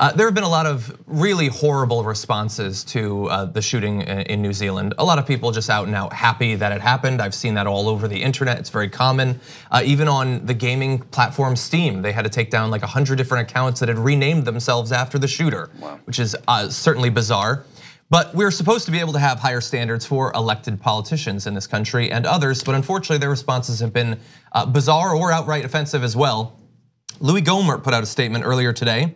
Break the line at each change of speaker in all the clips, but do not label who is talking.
Uh, there have been a lot of really horrible responses to uh, the shooting in New Zealand. A lot of people just out and out happy that it happened. I've seen that all over the internet. It's very common. Uh, even on the gaming platform Steam, they had to take down like 100 different accounts that had renamed themselves after the shooter, wow. which is certainly bizarre. But we're supposed to be able to have higher standards for elected politicians in this country and others, but unfortunately their responses have been bizarre or outright offensive as well. Louis Gohmert put out a statement earlier today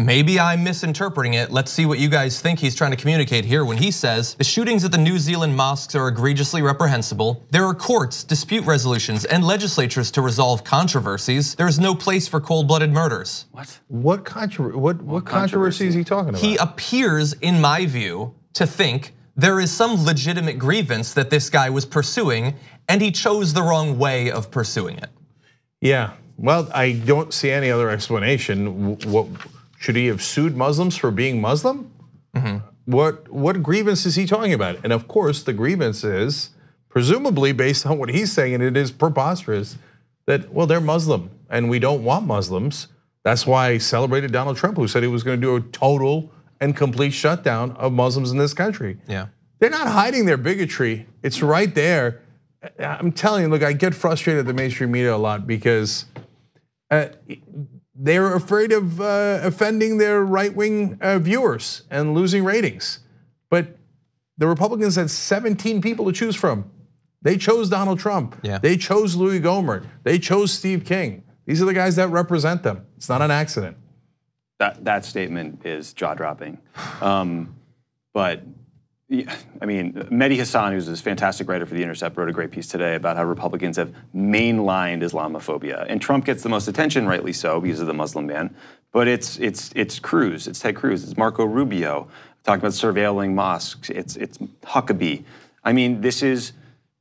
Maybe I'm misinterpreting it. Let's see what you guys think he's trying to communicate here when he says the shootings at the New Zealand mosques are egregiously reprehensible. There are courts, dispute resolutions, and legislatures to resolve controversies. There is no place for cold-blooded murders. What? What controversy? What, what, what controversy? is he talking about? He appears, in my view, to think there is some legitimate grievance that this guy was pursuing, and he chose the wrong way of pursuing it.
Yeah. Well, I don't see any other explanation. What? Should he have sued Muslims for being Muslim? Mm-hmm. What what grievance is he talking about? And of course, the grievance is presumably based on what he's saying, and it is preposterous that well they're Muslim and we don't want Muslims. That's why I celebrated Donald Trump, who said he was going to do a total and complete shutdown of Muslims in this country. Yeah, they're not hiding their bigotry; it's right there. I'm telling you, look, I get frustrated at the mainstream media a lot because. Uh, they're afraid of uh, offending their right wing uh, viewers and losing ratings. But the Republicans had 17 people to choose from. They chose Donald Trump. Yeah. They chose Louis Gohmert. They chose Steve King. These are the guys that represent them. It's not an accident.
That that statement is jaw dropping. Um, but yeah, I mean, Mehdi Hassan, who's this fantastic writer for The Intercept, wrote a great piece today about how Republicans have mainlined Islamophobia. And Trump gets the most attention, rightly so, because of the Muslim ban. But it's it's it's Cruz, it's Ted Cruz, it's Marco Rubio talking about surveilling mosques, it's it's Huckabee. I mean, this is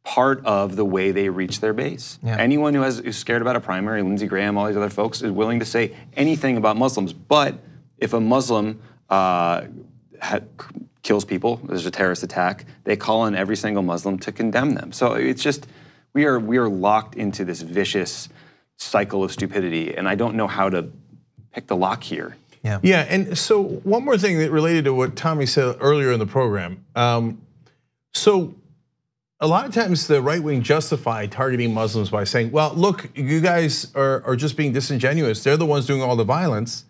part of the way they reach their base. Yeah. Anyone who has who's scared about a primary, Lindsey Graham, all these other folks, is willing to say anything about Muslims. But if a Muslim uh, had, kills people, there's a terrorist attack, they call on every single Muslim to condemn them. So it's just, we are, we are locked into this vicious cycle of stupidity, and I don't know how to pick the lock here. Yeah.
yeah, and so one more thing that related to what Tommy said earlier in the program. Um, so a lot of times the right wing justify targeting Muslims by saying, well, look, you guys are, are just being disingenuous. They're the ones doing all the violence.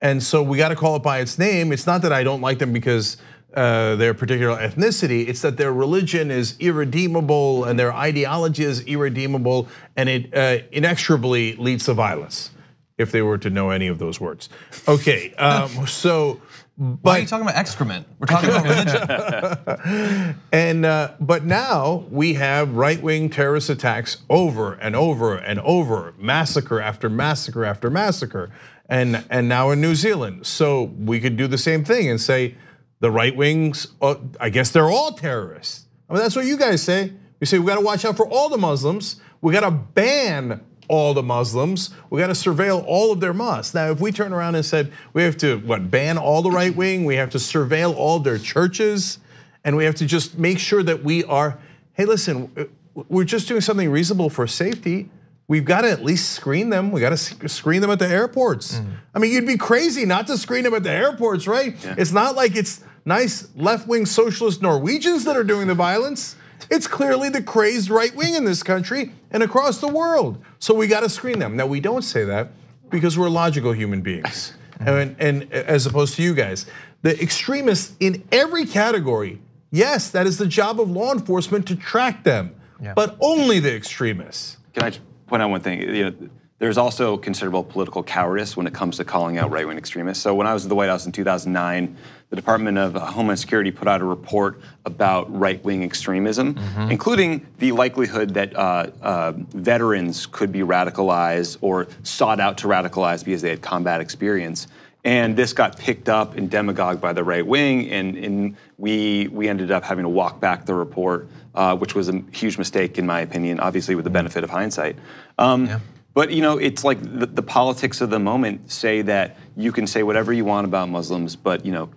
And so we got to call it by its name. It's not that I don't like them because uh, their particular ethnicity, it's that their religion is irredeemable and their ideology is irredeemable and it uh, inexorably leads to violence, if they were to know any of those words. Okay, um,
so. But, Why are you talking about excrement? We're talking
about religion. and uh, but now we have right-wing terrorist attacks over and over and over, massacre after massacre after massacre, and and now in New Zealand. So we could do the same thing and say, the right wings, uh, I guess they're all terrorists. I mean, that's what you guys say. You say we got to watch out for all the Muslims. We got to ban all the Muslims. We got to surveil all of their mosques. Now, if we turn around and said we have to what ban all the right wing, we have to surveil all their churches, and we have to just make sure that we are. Hey, listen, we're just doing something reasonable for safety. We've got to at least screen them. We got to screen them at the airports. Mm. I mean, you'd be crazy not to screen them at the airports, right? Yeah. It's not like it's nice left wing socialist Norwegians that are doing the violence. It's clearly the crazed right wing in this country and across the world. So we got to screen them. Now, we don't say that because we're logical human beings, mm-hmm. and, and, as opposed to you guys. The extremists in every category, yes, that is the job of law enforcement to track them, yeah. but only the extremists.
Can I just point out one thing? You know, there's also considerable political cowardice when it comes to calling out right wing extremists. So, when I was at the White House in 2009, the Department of Homeland Security put out a report about right wing extremism, mm-hmm. including the likelihood that uh, uh, veterans could be radicalized or sought out to radicalize because they had combat experience. And this got picked up and demagogued by the right wing, and, and we, we ended up having to walk back the report, uh, which was a huge mistake, in my opinion, obviously, with the mm-hmm. benefit of hindsight. Um, yeah. But you know, it's like the, the, politics of the moment say that you can say whatever you want about Muslims, but you know,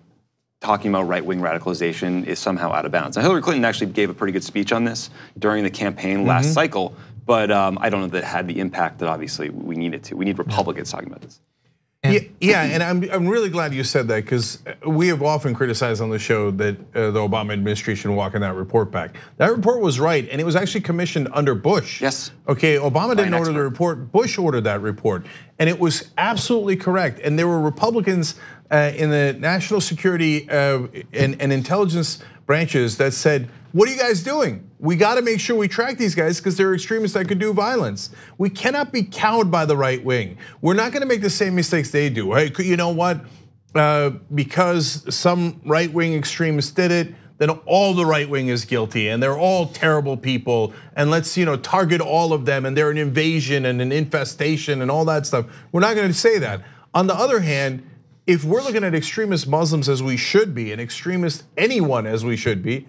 talking about right-wing radicalization is somehow out of bounds. Now, Hillary Clinton actually gave a pretty good speech on this during the campaign last mm -hmm. cycle, but um, I don't know that it had the impact that obviously we needed to. We need Republicans talking about this.
Yeah, yeah, and I'm I'm really glad you said that because uh, we have often criticized on the show that uh, the Obama administration walking that report back. That report was right, and it was actually commissioned under Bush. Yes. Okay, Obama didn't order the report. Bush ordered that report, and it was absolutely correct. And there were Republicans uh, in the National Security and, and Intelligence branches that said, what are you guys doing? We gotta make sure we track these guys because they're extremists that could do violence. We cannot be cowed by the right wing. We're not gonna make the same mistakes they do. you know what? Uh, because some right wing extremists did it, then all the right wing is guilty and they're all terrible people and let's you know target all of them and they're an invasion and an infestation and all that stuff. We're not going to say that. On the other hand, if we're looking at extremist Muslims as we should be, and extremist anyone as we should be,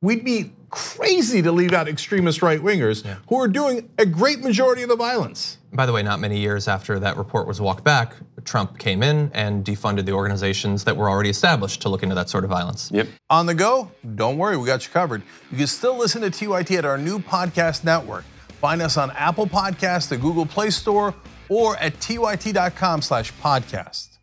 we'd be crazy to leave out extremist right wingers yeah. who are doing a great majority of the
violence. By the way, not many years after that report was walked back, Trump came in and defunded the organizations that were already established to look into that sort of violence. Yep.
On the go, don't worry, we got you covered. You can still listen to TYT at our new podcast network. Find us on Apple Podcasts, the Google Play Store, or at tyt.com slash podcast.